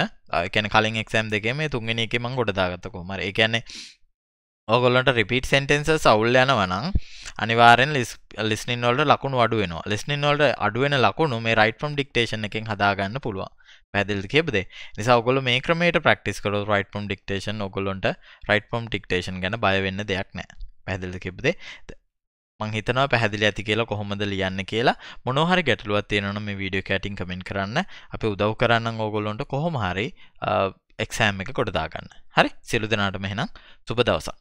එකැන කලින් එක්සෑම් දෙකේ මේ තුන්ගෙන එක මං ගොඩදාගත්තකො මර එකන්නේ ඔගොලොට රිපිට සෙන්ටෙන්ස සවුල් යන වනං අනිවාරෙන් ලිස්නින් නොල්ට ලකුණු අඩුවෙන ලිස්නින් නොල්ට අඩුවෙන ලකුණු මේ රයිට ම් ඩික්ටේෂන එකෙන් හදාගන්න පුළුව පැදිල් කියබද නිසාගොල මේ ක්‍රමේට ප්‍රක්ටිස් කර රයිට ම් ඩික්ටේෂන් ඔගොලොන්ට රයිට පොම් ටික්ටේෂන් ගැන බයවෙන්න දෙයක් නෑ පැදිල් කිබ්ද හිතනවා පැහදිලි ඇති කියලා කොහොමද ලියන්න කියලා මොනහරි ගැටලුවත් තියෙනන මේ වීඩියෝ කැටින් කමෙන්ට කරන්න අපි උදව් කරන්න ඕගොලොන්ට කොහොම හරි එක්සෑම් එක කොඩදාගන්න හරි සිලු දෙනාට මෙහෙනම් සුප දවසා